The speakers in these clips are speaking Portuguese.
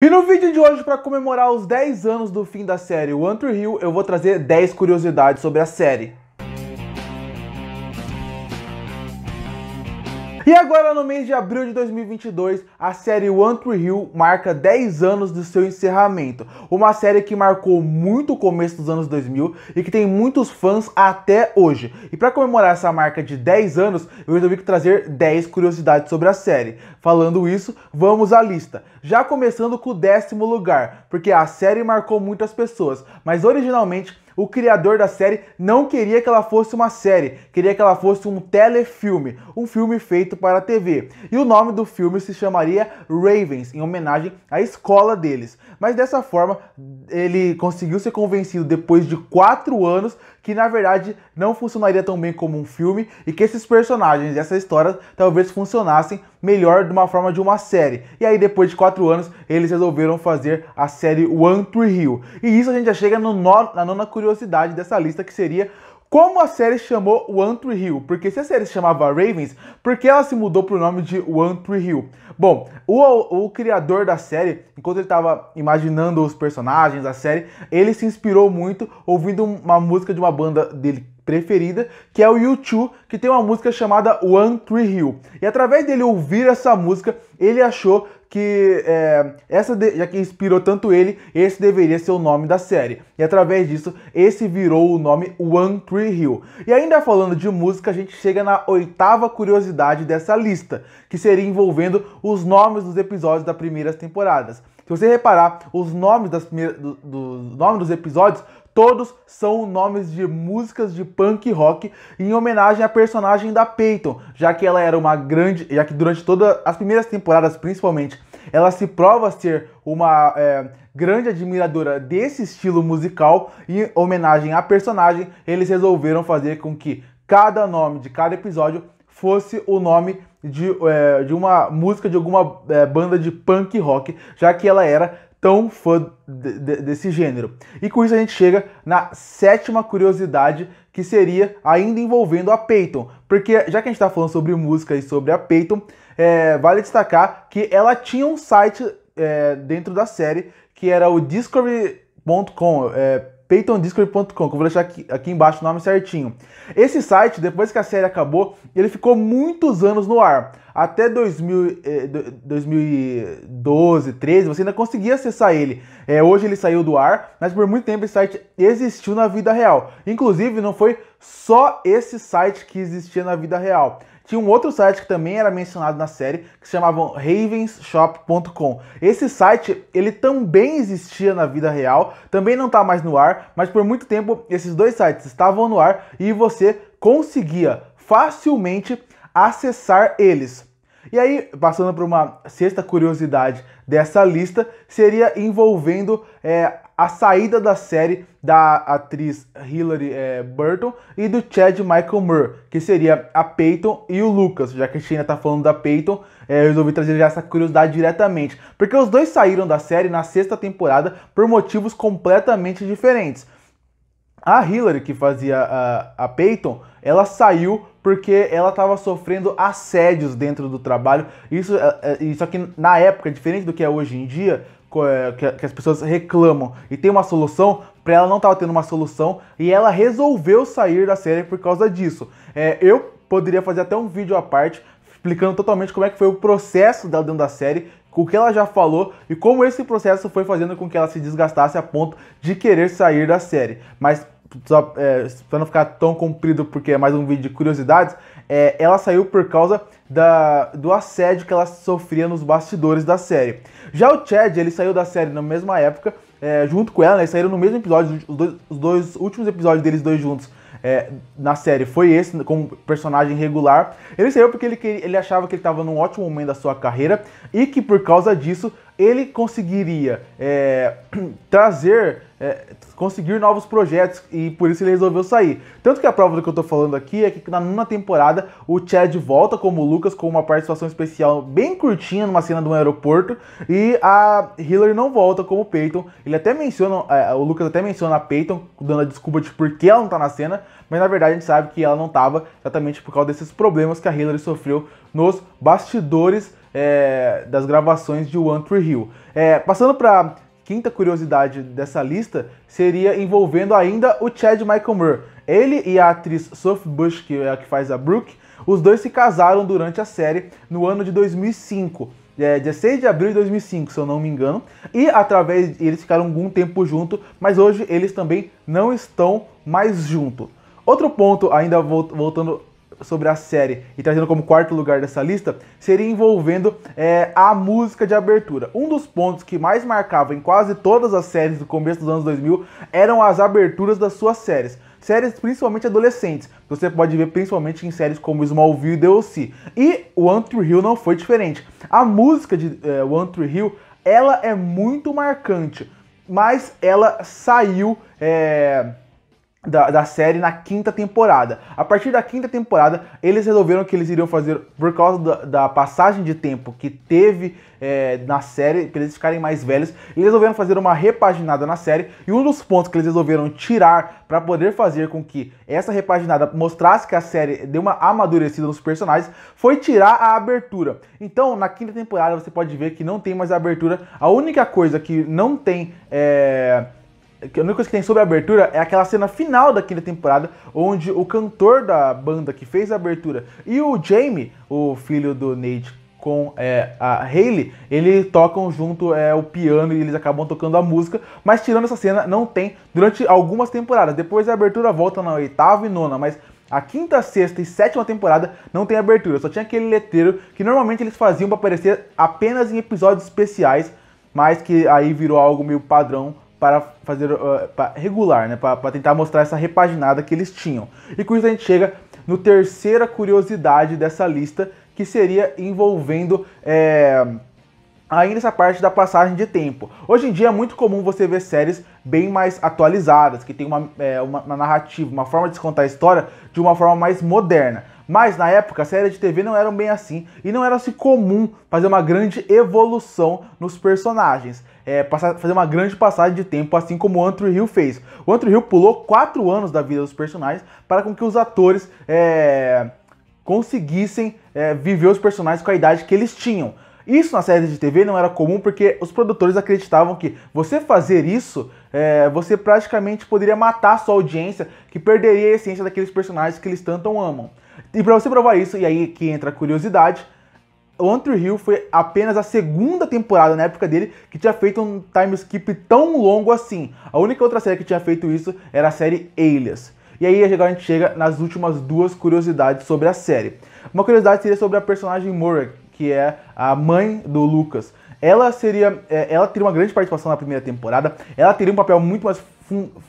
E no vídeo de hoje, para comemorar os 10 anos do fim da série One Tree Hill, eu vou trazer 10 curiosidades sobre a série. E agora, no mês de abril de 2022, a série One Tree Hill marca 10 anos do seu encerramento. Uma série que marcou muito o começo dos anos 2000 e que tem muitos fãs até hoje. E para comemorar essa marca de 10 anos, eu resolvi trazer 10 curiosidades sobre a série. Falando isso, vamos à lista. Já começando com o décimo lugar, porque a série marcou muitas pessoas, mas originalmente o criador da série não queria que ela fosse uma série, queria que ela fosse um telefilme, um filme feito para a TV. E o nome do filme se chamaria Ravens, em homenagem à escola deles. Mas dessa forma, ele conseguiu ser convencido depois de quatro anos que na verdade não funcionaria tão bem como um filme e que esses personagens, essa história, talvez funcionassem melhor de uma forma de uma série. E aí, depois de quatro anos, eles resolveram fazer a série One Tree Hill. E isso a gente já chega no no, na nona curiosidade dessa lista, que seria como a série chamou One Tree Hill, porque se a série se chamava Ravens, por que ela se mudou para o nome de One Tree Hill? Bom, o, o criador da série, enquanto ele estava imaginando os personagens da série, ele se inspirou muito ouvindo uma música de uma banda dele preferida, que é o U2, que tem uma música chamada One Tree Hill. E através dele ouvir essa música, ele achou que é, essa de, já que inspirou tanto ele, esse deveria ser o nome da série. E através disso, esse virou o nome One Tree Hill. E ainda falando de música, a gente chega na oitava curiosidade dessa lista, que seria envolvendo os nomes dos episódios das primeiras temporadas. Se você reparar, os nomes, das primeiras, do, do, nome dos episódios Todos são nomes de músicas de punk rock em homenagem à personagem da Peyton, já que ela era uma grande, já que durante todas as primeiras temporadas, principalmente, ela se prova ser uma é, grande admiradora desse estilo musical e em homenagem à personagem, eles resolveram fazer com que cada nome de cada episódio fosse o nome de, é, de uma música de alguma é, banda de punk rock, já que ela era tão fã de, de, desse gênero. E com isso a gente chega na sétima curiosidade, que seria ainda envolvendo a Peyton. Porque já que a gente está falando sobre música e sobre a Peyton, é, vale destacar que ela tinha um site é, dentro da série que era o discovery.com, é, peytondiscovery.com, que eu vou deixar aqui, aqui embaixo o nome certinho. Esse site, depois que a série acabou, ele ficou muitos anos no ar até 2000, eh, 2012, 13, você ainda conseguia acessar ele. É, hoje ele saiu do ar, mas por muito tempo esse site existiu na vida real. Inclusive, não foi só esse site que existia na vida real. Tinha um outro site que também era mencionado na série, que se chamava ravensshop.com. Esse site, ele também existia na vida real, também não está mais no ar, mas por muito tempo esses dois sites estavam no ar e você conseguia facilmente acessar eles. E aí, passando para uma sexta curiosidade dessa lista, seria envolvendo é, a saída da série da atriz Hilary é, Burton e do Chad Michael Moore, que seria a Peyton e o Lucas. Já que a China tá falando da Peyton, é, eu resolvi trazer já essa curiosidade diretamente. Porque os dois saíram da série na sexta temporada por motivos completamente diferentes. A Hillary, que fazia a, a Peyton, ela saiu porque ela estava sofrendo assédios dentro do trabalho. Isso, isso é, é, aqui na época, diferente do que é hoje em dia, é, que as pessoas reclamam e tem uma solução, para ela não estava tendo uma solução e ela resolveu sair da série por causa disso. É, eu poderia fazer até um vídeo à parte explicando totalmente como é que foi o processo dela dentro da série, o que ela já falou e como esse processo foi fazendo com que ela se desgastasse a ponto de querer sair da série. Mas só, é, pra não ficar tão comprido porque é mais um vídeo de curiosidades, é, ela saiu por causa da, do assédio que ela sofria nos bastidores da série. Já o Chad, ele saiu da série na mesma época, é, junto com ela, né, eles saíram no mesmo episódio, os dois, os dois últimos episódios deles dois juntos. É, na série foi esse, né, como personagem regular. Ele saiu porque ele, ele achava que ele estava num ótimo momento da sua carreira e que por causa disso ele conseguiria é, trazer é, conseguir novos projetos e por isso ele resolveu sair. Tanto que a prova do que eu tô falando aqui é que na nona temporada o Chad volta como Lucas com uma participação especial bem curtinha numa cena de um aeroporto e a Hillary não volta como Peyton. Ele até menciona, é, o Lucas até menciona a Peyton, dando a desculpa de por que ela não tá na cena, mas na verdade a gente sabe que ela não tava exatamente por causa desses problemas que a Hillary sofreu nos bastidores é, das gravações de One Tree Hill. É, passando para quinta curiosidade dessa lista seria envolvendo ainda o Chad Michael Moore. Ele e a atriz Sophie Bush, que é a que faz a Brooke, os dois se casaram durante a série no ano de 2005. É, 16 de abril de 2005, se eu não me engano, e através eles ficaram algum tempo junto, mas hoje eles também não estão mais junto. Outro ponto, ainda voltando sobre a série e trazendo como quarto lugar dessa lista seria envolvendo é, a música de abertura. Um dos pontos que mais marcava em quase todas as séries do começo dos anos 2000 eram as aberturas das suas séries séries principalmente adolescentes. Você pode ver principalmente em séries como Smallville e DLC. E o Antry Hill não foi diferente. A música de é, Antry Hill, ela é muito marcante, mas ela saiu é, da, da, série na quinta temporada. A partir da quinta temporada, eles resolveram que eles iriam fazer, por causa da, da passagem de tempo que teve é, na série, para eles ficarem mais velhos, eles resolveram fazer uma repaginada na série. E um dos pontos que eles resolveram tirar para poder fazer com que essa repaginada mostrasse que a série deu uma amadurecida nos personagens foi tirar a abertura. Então, na quinta temporada, você pode ver que não tem mais a abertura. A única coisa que não tem. É a única coisa que tem sobre a abertura é aquela cena final da quinta temporada, onde o cantor da banda que fez a abertura e o Jamie, o filho do Nate com é, a Hayley, eles tocam junto é, o piano e eles acabam tocando a música, mas tirando essa cena, não tem durante algumas temporadas. Depois a abertura volta na oitava e nona, mas a quinta, sexta e sétima temporada não tem abertura, só tinha aquele letreiro que normalmente eles faziam para aparecer apenas em episódios especiais, mas que aí virou algo meio padrão para fazer uh, para regular, né, para tentar mostrar essa repaginada que eles tinham. E com isso a gente chega no terceira curiosidade dessa lista, que seria envolvendo é, ainda essa parte da passagem de tempo. Hoje em dia é muito comum você ver séries bem mais atualizadas, que tem uma, é, uma, uma narrativa, uma forma de se contar a história de uma forma mais moderna. Mas na época, séries de TV não eram bem assim e não era assim comum fazer uma grande evolução nos personagens. É, passar, fazer uma grande passagem de tempo, assim como o Andrew Hill fez. O Andrew Hill pulou 4 anos da vida dos personagens para com que os atores é, conseguissem é, viver os personagens com a idade que eles tinham. Isso na série de TV não era comum porque os produtores acreditavam que você fazer isso, é, você praticamente poderia matar a sua audiência, que perderia a essência daqueles personagens que eles tanto amam. E para você provar isso, e aí que entra a curiosidade, o Andrew Hill foi apenas a segunda temporada na época dele que tinha feito um time skip tão longo assim. A única outra série que tinha feito isso era a série Alias. E aí agora a gente chega nas últimas duas curiosidades sobre a série. Uma curiosidade seria sobre a personagem Murray, que é a mãe do Lucas. Ela seria, é, ela teria uma grande participação na primeira temporada. Ela teria um papel muito mais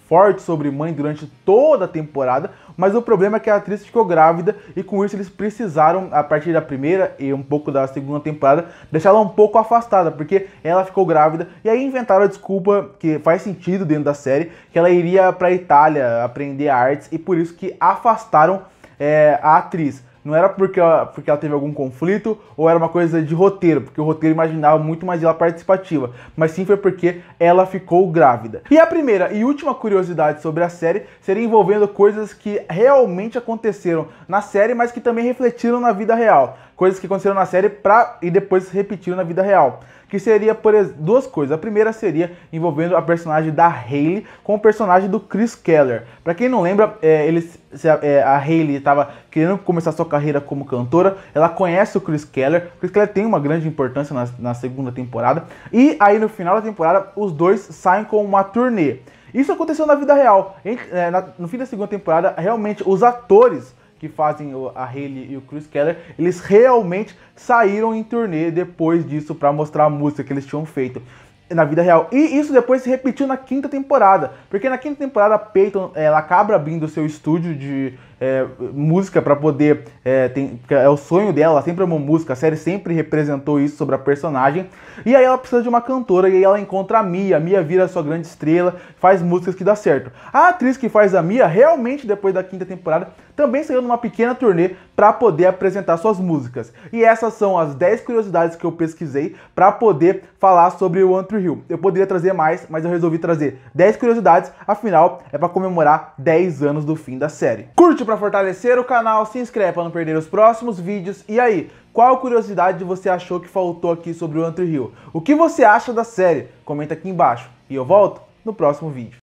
forte sobre mãe durante toda a temporada, mas o problema é que a atriz ficou grávida e com isso eles precisaram, a partir da primeira e um pouco da segunda temporada, deixá-la um pouco afastada, porque ela ficou grávida e aí inventaram a desculpa, que faz sentido dentro da série, que ela iria para a Itália aprender artes e por isso que afastaram é, a atriz. Não era porque ela, porque ela teve algum conflito ou era uma coisa de roteiro, porque o roteiro imaginava muito mais ela participativa, mas sim foi porque ela ficou grávida. E a primeira e última curiosidade sobre a série seria envolvendo coisas que realmente aconteceram na série, mas que também refletiram na vida real coisas que aconteceram na série pra, e depois repetiram na vida real. Que seria por duas coisas. A primeira seria envolvendo a personagem da Hayley com o personagem do Chris Keller. Para quem não lembra, é, ele, é, a Hayley estava querendo começar sua carreira como cantora. Ela conhece o Chris Keller. O Chris Keller tem uma grande importância na, na segunda temporada. E aí no final da temporada, os dois saem com uma turnê. Isso aconteceu na vida real. É, no fim da segunda temporada, realmente os atores que fazem a Haley e o Chris Keller, eles realmente saíram em turnê depois disso para mostrar a música que eles tinham feito na vida real. E isso depois se repetiu na quinta temporada, porque na quinta temporada Peyton ela acaba abrindo o seu estúdio de é, música para poder. É, tem, é o sonho dela, sempre amou música, a série sempre representou isso sobre a personagem. E aí ela precisa de uma cantora e aí ela encontra a Mia. A Mia vira sua grande estrela, faz músicas que dá certo. A atriz que faz a Mia, realmente depois da quinta temporada, também saiu numa pequena turnê para poder apresentar suas músicas. E essas são as 10 curiosidades que eu pesquisei para poder falar sobre o Tree Hill. Eu poderia trazer mais, mas eu resolvi trazer 10 curiosidades, afinal é para comemorar 10 anos do fim da série. Curte para fortalecer o canal, se inscreve para não perder os próximos vídeos. E aí, qual curiosidade você achou que faltou aqui sobre o Hunter Hill? O que você acha da série? Comenta aqui embaixo e eu volto no próximo vídeo.